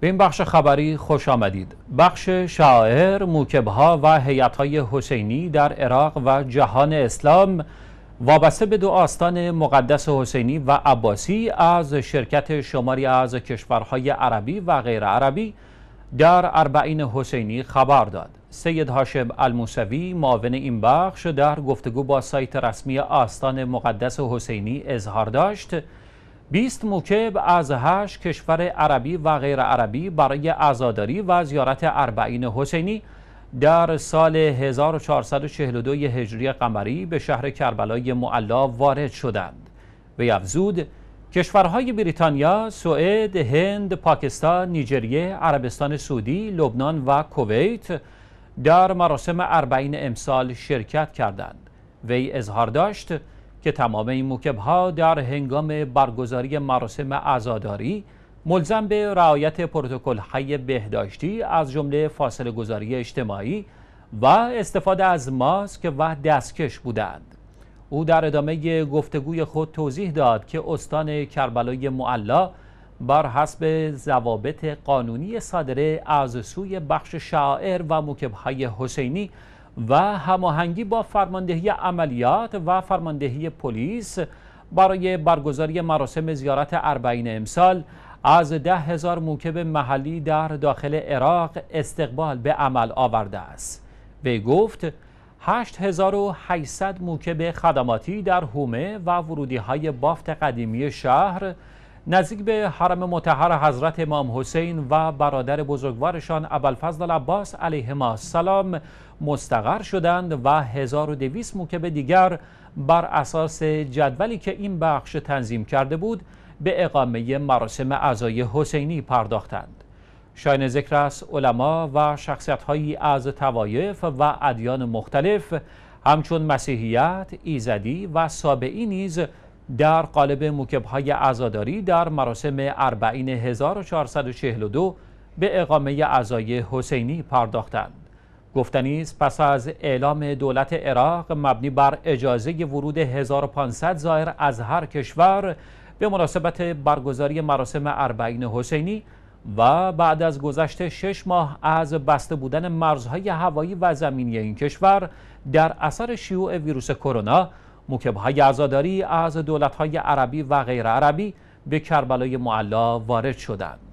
به این بخش خبری خوش آمدید بخش شاعر، موکبها و های حسینی در عراق و جهان اسلام وابسته به دو آستان مقدس حسینی و عباسی از شرکت شماری از کشورهای عربی و غیر عربی در اربعین حسینی خبر داد سید هاشم الموسوی معاون این بخش در گفتگو با سایت رسمی آستان مقدس حسینی اظهار داشت 20 موکب از 8 کشور عربی و غیر عربی برای عزاداری و زیارت اربعین حسینی در سال 1442 هجری قمری به شهر کربلای معلا وارد شدند وی افزود کشورهای بریتانیا، سوئد، هند، پاکستان، نیجریه، عربستان سعودی، لبنان و کویت در مراسم اربعین امسال شرکت کردند وی اظهار داشت که تمام این موکب ها در هنگام برگزاری مراسم عزاداری ملزم به رعایت پروتکل های بهداشتی از جمله فاصله گذاری اجتماعی و استفاده از ماسک و دستکش بودند او در ادامه گفتگوی خود توضیح داد که استان کربلای معلا بر حسب ضوابط قانونی صادره از سوی بخش شاعر و های حسینی و هماهنگی با فرماندهی عملیات و فرماندهی پلیس برای برگزاری مراسم زیارت اربعین امسال از ده هزار موکب محلی در داخل عراق استقبال به عمل آورده است به گفت 8800 موکب خدماتی در هومه و ورودی های بافت قدیمی شهر نزدیک به حرم متحر حضرت امام حسین و برادر بزرگوارشان ابوالفضل عباس ما سلام مستقر شدند و 1200 موکب دیگر بر اساس جدولی که این بخش تنظیم کرده بود به اقامه مراسم اعضای حسینی پرداختند شاین ذکر است علما و شخصیتهایی از توایف و ادیان مختلف همچون مسیحیت، ایزدی و سابعی نیز در قالب موکبهای ازاداری در مراسم اربعین 1442 به اقامه اعضای حسینی پرداختند. گفتنی پس از اعلام دولت عراق مبنی بر اجازه ورود 1500 زائر از هر کشور به مناسبت برگزاری مراسم اربعین حسینی و بعد از گذشت شش ماه از بسته بودن مرزهای هوایی و زمینی این کشور در اثر شیوع ویروس کرونا های عزاداری از های عربی و غیر عربی به کربلای معلا وارد شدند.